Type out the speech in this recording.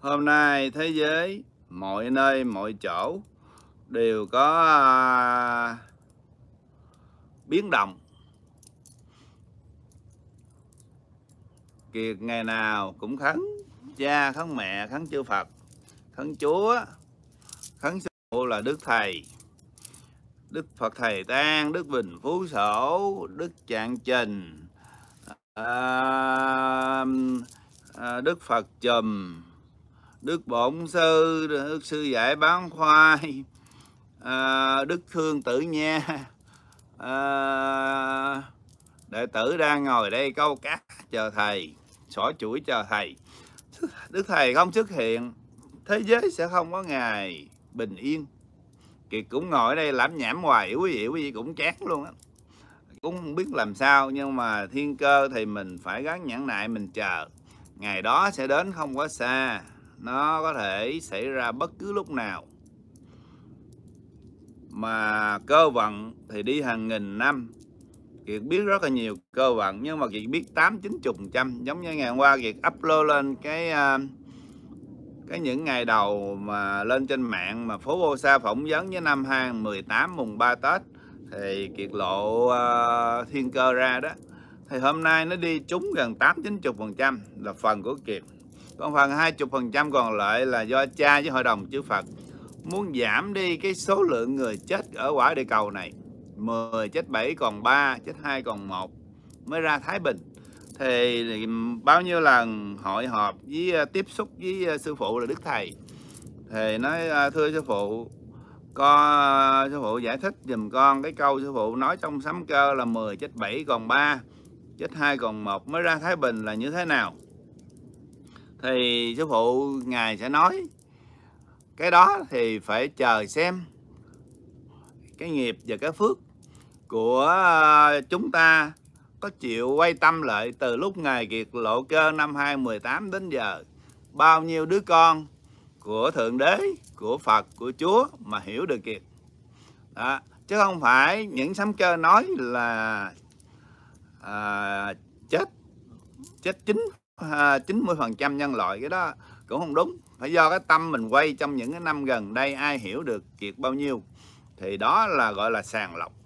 Hôm nay thế giới mọi nơi mọi chỗ đều có à, biến động. Kiệt ngày nào cũng khấn cha, khấn mẹ, khấn chư Phật, khấn Chúa, khấn sư phụ là Đức Thầy. Đức Phật Thầy Tan, Đức Bình Phú Sổ, Đức Trạng Trình, à, à, Đức Phật Trùm, đức bổn sư đức sư dạy bán khoai à, đức thương tử nha à, đệ tử đang ngồi đây câu cá chờ thầy xỏ chuỗi chờ thầy đức thầy không xuất hiện thế giới sẽ không có ngày bình yên kiệt cũng ngồi ở đây lãm nhảm hoài quý vị quý vị cũng chán luôn á cũng không biết làm sao nhưng mà thiên cơ thì mình phải gắn nhẫn nại mình chờ ngày đó sẽ đến không quá xa nó có thể xảy ra bất cứ lúc nào mà cơ vận thì đi hàng nghìn năm Kiệt biết rất là nhiều cơ vận nhưng mà Kiệt biết 8 90 trăm giống như ngày hôm qua Kiệt upload lên cái à, cái những ngày đầu mà lên trên mạng mà phố Vô Sa phỏng vấn với năm 2018 mùng 3 Tết thì Kiệt lộ à, thiên cơ ra đó thì hôm nay nó đi trúng gần 8 90 là phần của Kiệt còn phần 20% còn lại là do cha với hội đồng chư Phật muốn giảm đi cái số lượng người chết ở quả địa cầu này. 10 chết 7 còn 3, chết 2 còn 1 mới ra Thái Bình. Thì bao nhiêu lần hội họp với à, tiếp xúc với à, sư phụ là Đức Thầy. Thì nói à, thưa sư phụ, con sư phụ giải thích dùm con cái câu sư phụ nói trong sấm cơ là 10 chết 7 còn 3, chết 2 còn 1 mới ra Thái Bình là như thế nào? thì sư phụ ngài sẽ nói cái đó thì phải chờ xem cái nghiệp và cái phước của ờ, chúng ta có chịu quay tâm lại từ lúc ngày kiệt lộ cơ năm 2018 đến giờ bao nhiêu đứa con của Thượng Đế, của Phật, của Chúa mà hiểu được kiệt. Đó. Chứ không phải những sấm cơ nói là à, chết chết chính 90% nhân loại cái đó cũng không đúng phải do cái tâm mình quay trong những cái năm gần đây ai hiểu được kiệt bao nhiêu thì đó là gọi là sàng lọc